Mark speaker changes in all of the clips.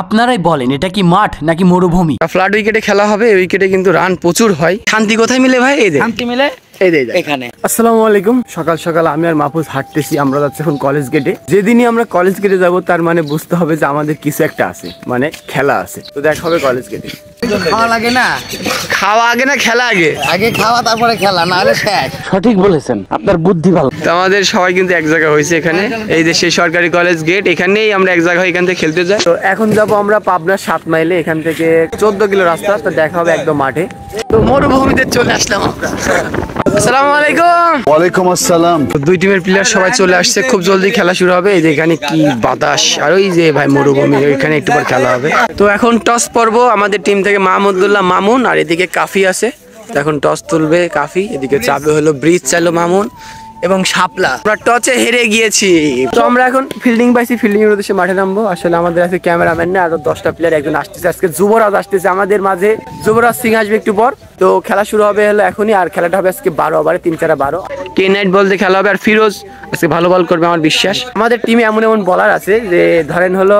Speaker 1: আপনারাই বলেন এটা কি মাঠ নাকি মরুভূমি ফ্ল্যাট উইকেটে খেলা হবে উইকেটে কিন্তু রান প্রচুর হয় শান্তি কোথায় মিলে ভাই এদের শান্তি মিলে এখানে মানে মানে সঠিক বলেছেন আপনার বুদ্ধি ভালো আমাদের সবাই কিন্তু এক জায়গা হয়েছে এখানে এই যে সেই সরকারি কলেজ গেট এখানেই আমরা এক জায়গা এখান থেকে খেলতে যাই তো এখন যাব আমরা পাবনার সাত মাইলে এখান থেকে চোদ্দ কিলো রাস্তা দেখা হবে একদম মাঠে তো মরুভূমিতে চলে আসলাম দুই টিমের প্লেয়ার সবাই চলে আসছে খুব জলদি খেলা শুরু হবে এই যে এখানে কি বাতাস আর ওই যে ভাই মরুভূমি ওইখানে খেলা হবে তো এখন টস আমাদের টিম থেকে মামুন আর এদিকে কাফি আছে এখন টস তুলবে কাফি এদিকে চাপে হলো ব্রিজ চাইলো মামুন এবং শাপলা আমরা টচে হেরে গিয়েছি তো আমরা এখন ফিল্ডিং পাইছি ফিল্ডিং এর উদ্দেশ্যে মাঠে নামবো আসলে আমাদের আছে ক্যামেরাম্যান না আরো দশটা প্লেয়ার একজন আসতেছে আজকে যুবরাজ আসতেছে আমাদের মাঝে যুবরাজ সিং আসবে একটু পর তো খেলা শুরু হবে হলো এখনই আর খেলাটা হবে আজকে বারো ওভারে তিন চারা বারো টেন নাইট বল দিয়ে খেলা হবে আর ফিরোজ আজকে ভালো বল করবে আমার বিশ্বাস আমাদের টিমে এমন এমন বলার আছে যে ধরেন হলো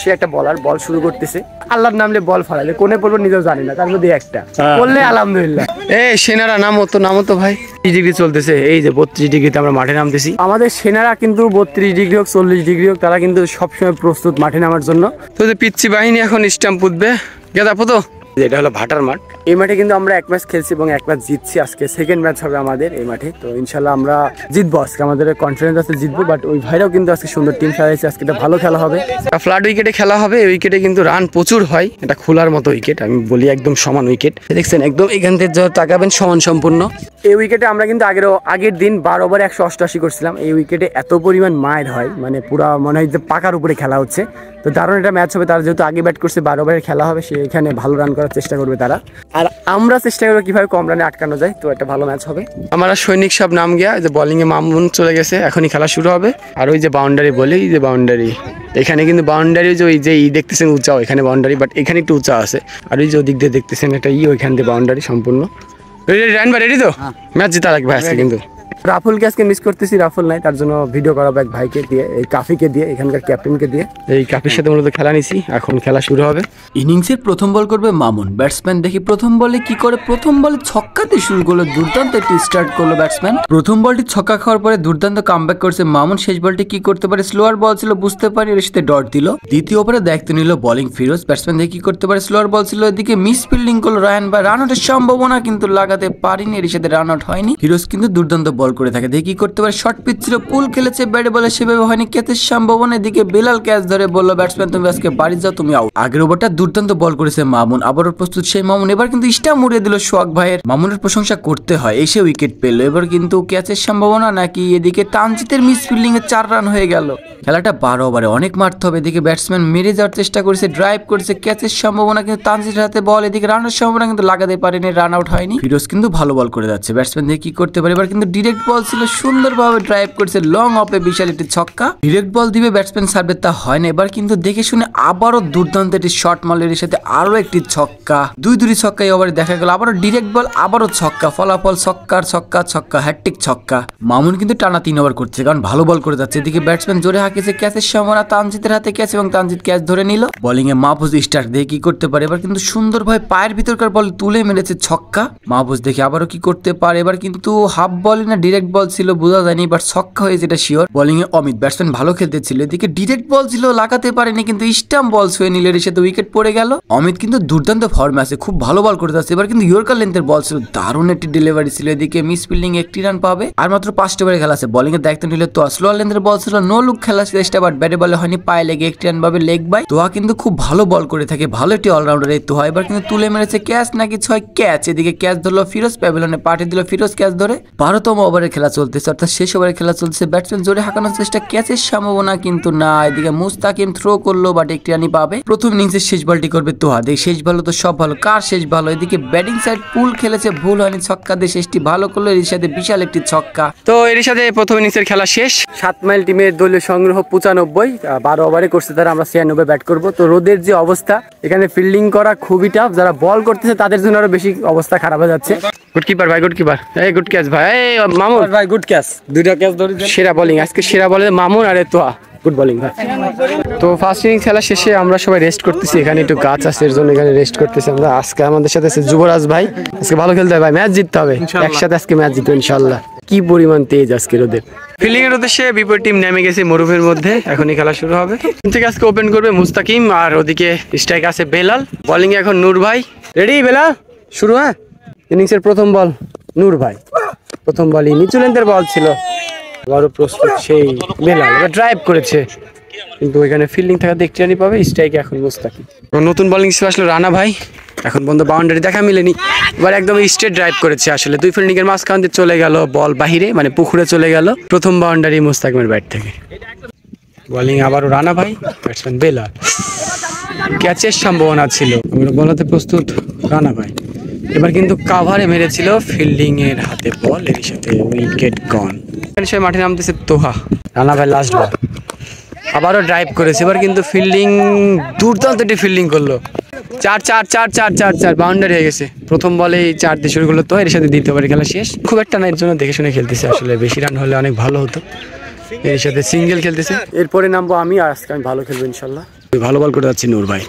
Speaker 1: সে একটা বলার বল শুরু করতেছে আল্লাহর নামলে বল ফালাইলে কোনে পড়বো নিজেও জানি না তার মধ্যে একটা বললে হ্যাঁ। আলহামদুলিল্লাহ এই সেনারা নামো তো নামো তো ভাই ডিগ্রি চলতেছে এই যে বত্রিশ ডিগ্রিতে আমরা মাঠে নামতেছি আমাদের সেনারা কিন্তু বত্রিশ ডিগ্রি হোক চল্লিশ ডিগ্রি হোক তারা কিন্তু সবসময় প্রস্তুত মাঠে নামার জন্য তো যে পিচ্ছি বাহিনী এখন স্ট্যাম্প পুতবে গেদা পুতো এটা হলো ভাটার মাঠ এই মাঠে কিন্তু আমরা এক ম্যাচ খেলছি এবং এক ম্যাচ জিতছি আজকে সেকেন্ড ম্যাচ হবে আমাদের এই মাঠে তো ইনশাল্লাহ আমরা জিতবো আজকে আমাদের কনফিডেন্স আছে জিতবো বাট ওই ভাইরাও কিন্তু আজকে সুন্দর টিম হয়েছে আজকে এটা ভালো খেলা হবে ফ্লাট উইকেটে খেলা হবে উইকেটে কিন্তু রান প্রচুর হয় এটা খোলার মতো উইকেট আমি বলি একদম সমান উইকেট দেখছেন একদম এখান থেকে যত তাকাবেন সমান সম্পূর্ণ এই উইকেটে আমরা কিন্তু আগের আগের দিন বারো ওভার একশো অষ্টআশি করছিলাম এই উইকেটে এত পরিমাণ মায়ের হয় মানে পুরা মনে হয় যে পাকার উপরে খেলা হচ্ছে তো দারুণ এটা ম্যাচ হবে তারা যেহেতু আগে ব্যাট করছে বারো ওভারের খেলা হবে সে এখানে ভালো রান করার চেষ্টা করবে তারা আর আমরা চেষ্টা করবো কীভাবে কম রানে আটকানো যায় তো একটা ভালো ম্যাচ হবে আমরা সৈনিক সব নাম গিয়া যে বলিংয়ে মামুন চলে গেছে এখনই খেলা শুরু হবে আর ওই যে বাউন্ডারি বলি যে বাউন্ডারি এখানে কিন্তু বাউন্ডারি যে ওই যে ই দেখতেছেন উঁচা এখানে বাউন্ডারি বাট এখানে একটু উঁচা আছে আর ওই যে ওদিক দিয়ে দেখতেছেন একটা ই ওইখান দিয়ে বাউন্ডারি সম্পূর্ণ রেডি তো ম্যাচ জিতা লাগবে আসছে কিন্তু রাফুলকে আজকে মিস করতেছি রাফুল নাই তার জন্য ভিডিও করা এক ভাইকে দিয়ে এই কাফিকে দিয়ে এখানকার ক্যাপ্টেনকে দিয়ে এই কাফির সাথে মূলত খেলা নিছি এখন খেলা শুরু হবে ইনিংসের প্রথম বল করবে মামুন ব্যাটসম্যান দেখি প্রথম বলে কি করে প্রথম বলে ছক্কাতে শুরু করলো দুর্দান্ত একটি স্টার্ট করলো ব্যাটসম্যান প্রথম বলটি ছক্কা খাওয়ার পরে দুর্দান্ত কামব্যাক করছে মামুন শেষ বলটি কি করতে পারে স্লোয়ার বল ছিল বুঝতে পারি এর সাথে ডট দিল দ্বিতীয় ওভারে দায়িত্ব নিল বলিং ফিরোজ ব্যাটসম্যান দেখি কি করতে পারে স্লোয়ার বল ছিল এদিকে মিস ফিল্ডিং করলো রায়ন বা রান আউটের সম্ভাবনা কিন্তু লাগাতে পারিনি এর সাথে রান আউট হয়নি ফিরোজ কিন্তু দুর্দান্ত বল বল করে থাকে দেখি করতে পারে শর্ট পিচ ছিল পুল খেলেছে ব্যাট বলে সেভাবে হয়নি ক্যাচের সম্ভাবনা দিকে বেলাল ক্যাচ ধরে বললো ব্যাটসম্যান তুমি আজকে বাড়ি যাও তুমি আউট আগের ওভারটা দুর্দান্ত বল করেছে মামুন আবারও প্রস্তুত সেই মামুন এবার কিন্তু ইস্টা মুড়িয়ে দিল সোহাগ ভাইয়ের মামুনের প্রশংসা করতে হয় এসে উইকেট পেল এবার কিন্তু ক্যাচের সম্ভাবনা নাকি এদিকে তানজিতের মিস ফিল্ডিং এ চার রান হয়ে গেল খেলাটা বারো ওভারে অনেক মারতে হবে এদিকে ব্যাটসম্যান মেরে যাওয়ার চেষ্টা করেছে ড্রাইভ করেছে ক্যাচের সম্ভাবনা কিন্তু তানজিতের হাতে বল এদিকে রানের সম্ভাবনা কিন্তু লাগাতে পারেনি রান আউট হয়নি ফিরোজ কিন্তু ভালো বল করে যাচ্ছে ব্যাটসম্যান দিয়ে কি করতে পারে এবার কিন্তু ডিরেক্ট ডিরেক্ট বল ছিল সুন্দরভাবে ড্রাইভ করেছে লং অফে বিশাল একটি ছক্কা ডিরেক্ট বল দিবে ব্যাটসম্যান সার্ভে তা হয় না এবার কিন্তু দেখে শুনে আবারও দুর্দান্ত একটি শর্ট মলের সাথে আরো একটি ছক্কা দুই দুটি ছক্কা এবারে দেখা গেল আবারও ডিরেক্ট বল আবারও ছক্কা ফলাফল ছক্কার ছক্কা ছক্কা হ্যাট্রিক ছক্কা মামুন কিন্তু টানা তিন ওভার করছে কারণ ভালো বল করে যাচ্ছে এদিকে ব্যাটসম্যান জোরে হাঁকেছে ক্যাচের সম্ভাবনা তানজিতের হাতে ক্যাচ এবং তানজিত ক্যাচ ধরে নিল বোলিং এ মাহফুজ স্টার্ট দিয়ে কি করতে পারে এবার কিন্তু সুন্দর সুন্দরভাবে পায়ের ভিতরকার বল তুলে মেরেছে ছক্কা মাহফুজ দেখে আবারও কি করতে পারে এবার কিন্তু হাফ বল না ডিরেক্ট বল ছিল বোঝা যায়নি বাট ছক্কা হয়ে যেটা শিওর এ অমিত ব্যাটসম্যান ভালো খেলতে ছিল এদিকে ডিরেক্ট বল ছিল লাগাতে পারেনি কিন্তু স্টাম্প বল ছুঁয়ে নিলে তো উইকেট পড়ে গেল অমিত কিন্তু দুর্দান্ত ফর্মে আছে খুব ভালো বল করতে আসছে এবার কিন্তু ইয়র্কার লেন্থের বল ছিল দারুণ একটি ডেলিভারি ছিল এদিকে মিস ফিল্ডিং একটি রান পাবে আর মাত্র পাঁচটা ওভারে খেলা আছে বোলিং এর দায়িত্ব নিলে তো স্লো লেন্থের বল ছিল নো লুক খেলা চেষ্টা বাট ব্যাটে বলে হয়নি পায়ে লেগে একটি রান পাবে লেগ বাই তোহা কিন্তু খুব ভালো বল করে থাকে ভালো একটি অলরাউন্ডার এই তোহা এবার কিন্তু তুলে মেরেছে ক্যাচ নাকি ছয় ক্যাচ এদিকে ক্যাচ ধরলো ফিরোজ প্যাভিলনে পাঠিয়ে দিল ফিরোজ ক্যাচ ধরে বারোতম ওভার ওভারের খেলা চলতেছে অর্থাৎ শেষ ওভারের খেলা চলতেছে ব্যাটসম্যান জোরে হাঁকানোর চেষ্টা ক্যাচের সম্ভাবনা কিন্তু না এদিকে মুস্তাকিম থ্রো করলো বাট একটি রানি পাবে প্রথম ইনিংসের শেষ বলটি করবে তোহা দেখ শেষ ভালো তো সব ভালো কার শেষ ভালো এদিকে ব্যাটিং সাইড পুল খেলেছে ভুল হয়নি ছক্কা দিয়ে শেষটি ভালো করলো এর সাথে বিশাল একটি ছক্কা তো এর সাথে প্রথম ইনিংসের খেলা শেষ সাত মাইল টিমের দলীয় সংগ্রহ পঁচানব্বই বারো ওভারে করছে তারা আমরা ছিয়ানব্বই ব্যাট করব তো রোদের যে অবস্থা এখানে ফিল্ডিং করা খুবই টাফ যারা বল করতেছে তাদের জন্য আরো বেশি অবস্থা খারাপ হয়ে যাচ্ছে গুড কিপার ভাই গুড কিপার এই গুড ক্যাচ ভাই মামুন ভাই গুড ক্যাচ দুইটা ক্যাচ ধরে সেরা আজকে সেরা বলে মামুন আর গুড ভাই তো ফার্স্ট ইনিংস খেলা শেষে আমরা সবাই রেস্ট করতেছি এখানে একটু গাছ আছে এর জন্য এখানে রেস্ট করতেছি আমরা আজকে আমাদের সাথে আছে যুবরাজ ভাই আজকে ভালো খেলতে হবে ভাই ম্যাচ জিততে হবে একসাথে আজকে ম্যাচ জিতবে ইনশাল্লাহ কি পরিমাণ তেজ আজকে রোদের ফিল্ডিং এর উদ্দেশ্যে বিপর টিম নেমে গেছে মরুভের মধ্যে এখনই খেলা শুরু হবে থেকে আজকে ওপেন করবে মুস্তাকিম আর ওদিকে স্ট্রাইক আছে বেলাল বোলিং এখন নূর ভাই রেডি বেলাল শুরু হ্যাঁ ইনিংসের প্রথম বল নূর ভাই প্রথম বলই মিচুলেনদের বল ছিল বড় প্রস্তুত সেই বেলাল এবার ড্রাইভ করেছে কিন্তু ওইখানে ফিল্ডিং থাকা দেখতে জানি পাবে স্ট্রাইকে এখন মুস্তাকি নতুন বলিং হিসেবে আসলো রানা ভাই এখন বন্ধু বাউন্ডারি দেখা মিলেনি এবার একদম স্ট্রেট ড্রাইভ করেছে আসলে দুই ফিল্ডিংয়ের মাঝখান দিয়ে চলে গেল বল বাহিরে মানে পুকুরে চলে গেল প্রথম বাউন্ডারি মুস্তাকিমের ব্যাট থেকে বলিং আবারও রানা ভাই ব্যাটসম্যান বেলাল ক্যাচের সম্ভাবনা ছিল আমরা বলাতে প্রস্তুত রানা ভাই এবার কিন্তু কাভারে মেরেছিল ফিল্ডিংয়ের হাতে বল এর সাথে উইকেট গন সে মাঠে নামতেছে তোহা রানা ভাই লাস্ট বল আবারও ড্রাইভ করেছে এবার কিন্তু ফিল্ডিং দুর্দান্ত একটি ফিল্ডিং করলো চার চার চার চার চার চার বাউন্ডারি হয়ে গেছে প্রথম এই চার দিয়ে শুরু তো এর সাথে দ্বিতীয় ওভারে খেলা শেষ খুব একটা না এর জন্য দেখে শুনে খেলতেছে আসলে বেশি রান হলে অনেক ভালো হতো এর সাথে সিঙ্গেল খেলতেছে এরপরে নামবো আমি আজকে আমি ভালো খেলবো ইনশাল্লাহ ভালো বল করে যাচ্ছি নূর ভাই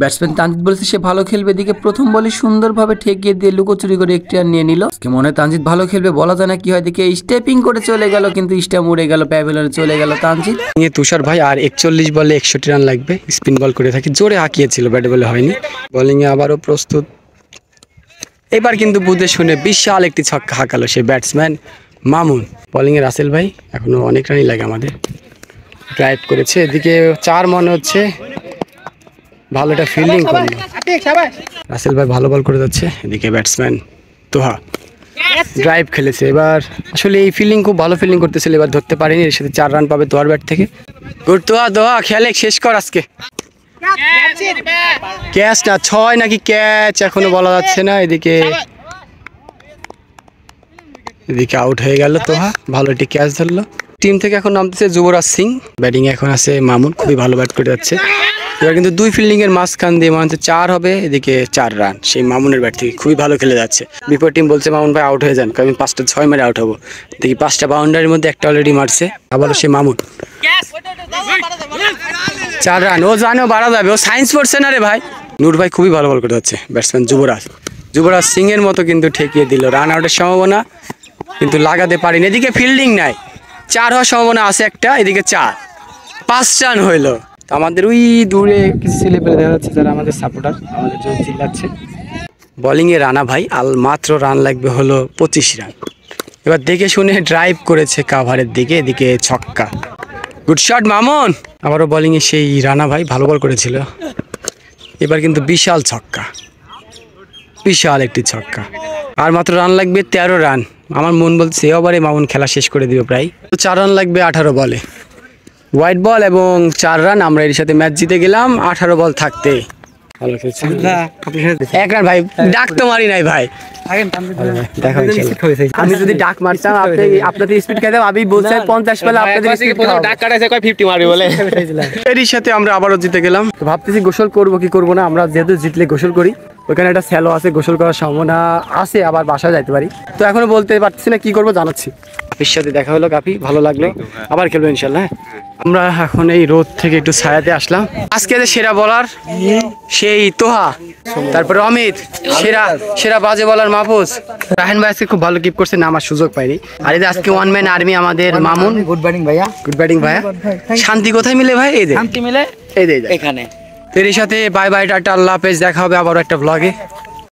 Speaker 1: ব্যাটসম্যান তানজিৎ বলেছে সে ভালো খেলবে দিকে প্রথম বলে সুন্দরভাবে ঠেকিয়ে দিয়ে লুকোচুরি করে একটি রান নিয়ে নিল মনে তানজিৎ ভালো খেলবে বলা যায় না কি হয় দেখে স্টেপিং করে চলে গেল কিন্তু স্টাম উড়ে গেল প্যাভেলনে চলে গেল তানজিৎ নিয়ে তুষার ভাই আর একচল্লিশ বলে একষট্টি রান লাগবে স্পিন বল করে থাকি জোরে হাঁকিয়েছিল ব্যাট বলে হয়নি বোলিংয়ে আবারও প্রস্তুত এবার কিন্তু বুধে শুনে বিশাল একটি ছক্কা হাঁকালো সে ব্যাটসম্যান মামুন বলিংয়ে রাসেল ভাই এখনও অনেক রানই লাগে আমাদের ড্রাইভ করেছে এদিকে চার মনে হচ্ছে ভালো একটা ফিল্ডিং করলো রাসেল ভাই ভালো বল করে যাচ্ছে এদিকে ব্যাটসম্যান তোহা ড্রাইভ খেলেছে এবার আসলে এই ফিল্ডিং খুব ভালো ফিল্ডিং করতেছিল এবার ধরতে পারেনি এর সাথে চার রান পাবে তোহার ব্যাট থেকে গুড তোহা দোহা খেলে শেষ কর আজকে ক্যাচ না ছয় নাকি ক্যাচ এখনো বলা যাচ্ছে না এদিকে এদিকে আউট হয়ে গেল তোহা ভালো একটি ক্যাচ ধরলো টিম থেকে এখন নামতেছে যুবরাজ সিং ব্যাটিংয়ে এখন আছে মামুন খুবই ভালো ব্যাট করে যাচ্ছে এবার কিন্তু দুই ফিল্ডিংয়ের মাঝখান দিয়ে মনে হচ্ছে চার হবে এদিকে চার রান সেই মামুনের ব্যাট থেকে খুবই ভালো খেলে যাচ্ছে বিপর টিম বলছে মামুন ভাই আউট হয়ে যান কারণ আমি পাঁচটা ছয় মারে আউট হবো দেখি পাঁচটা বাউন্ডারির মধ্যে একটা অলরেডি মারছে আবার সেই মামুন চার রান ও জানে বাড়া যাবে ও সায়েন্স পড়ছে না রে ভাই নূর ভাই খুবই ভালো বল করে যাচ্ছে ব্যাটসম্যান যুবরাজ যুবরাজ সিং এর মতো কিন্তু ঠেকিয়ে দিল রান আউটের সম্ভাবনা কিন্তু লাগাতে পারিনি এদিকে ফিল্ডিং নাই চার হওয়ার সম্ভাবনা আছে একটা এদিকে চার পাঁচ রান হইলো আমাদের ওই দূরে কিছু পেলে দেখা যাচ্ছে যারা আমাদের সাপোর্টার আমাদের জন্য চিল্লাচ্ছে বলিংয়ে রানা ভাই আল মাত্র রান লাগবে হলো পঁচিশ রান এবার দেখে শুনে ড্রাইভ করেছে কাভারের দিকে এদিকে ছক্কা গুড শট মামন আবারও বলিংয়ে সেই রানা ভাই ভালো বল করেছিল এবার কিন্তু বিশাল ছক্কা বিশাল একটি ছক্কা আর মাত্র রান লাগবে তেরো রান আমার মন বলছে এবারে মামুন খেলা শেষ করে দিবে প্রায় তো চার রান লাগবে আঠারো বলে হোয়াইট বল এবং চার রান আমরা এর সাথে ম্যাচ জিতে গেলাম আঠারো বল থাকতে এক রান ভাই হ্যাঁ, ডাক তো মারি নাই ভাই আমি যদি ডাক মারতাম আপনি আপনাদের স্পিড খেতাম আমি বলছিলাম পঞ্চাশ পেলে আপনাদের এরই সাথে আমরা আবারও জিতে গেলাম ভাবতেছি গোসল করবো কি করবো না আমরা যেহেতু জিতলে গোসল করি ওখানে একটা স্যালো আছে গোসল করার সম্ভাবনা আছে আবার বাসায় যাইতে পারি তো এখনো বলতে পারছি না কি করবো জানাচ্ছি কাপির সাথে দেখা হলো কাপি ভালো লাগলো হ্যাঁ। আবার খেলবো ইনশাল্লাহ হ্যাঁ? হ্যাঁ। আমরা এখন এই রোদ থেকে একটু ছায়াতে আসলাম আজকে সেরা বলার সেই তোহা তারপরে অমিত সেরা সেরা বাজে বলার মাহফুজ রাহেন ভাই আজকে খুব ভালো কিপ করছে না আমার সুযোগ পাইনি আর এদের আজকে ওয়ান ম্যান আর্মি আমাদের মামুন গুড ব্যাটিং ভাইয়া গুড ব্যাটিং ভাইয়া শান্তি কোথায় মিলে ভাই এদের শান্তি মিলে এদের এখানে এর সাথে বাই বাই টাটা আল্লাহ হাফেজ দেখা হবে আবার একটা ব্লগে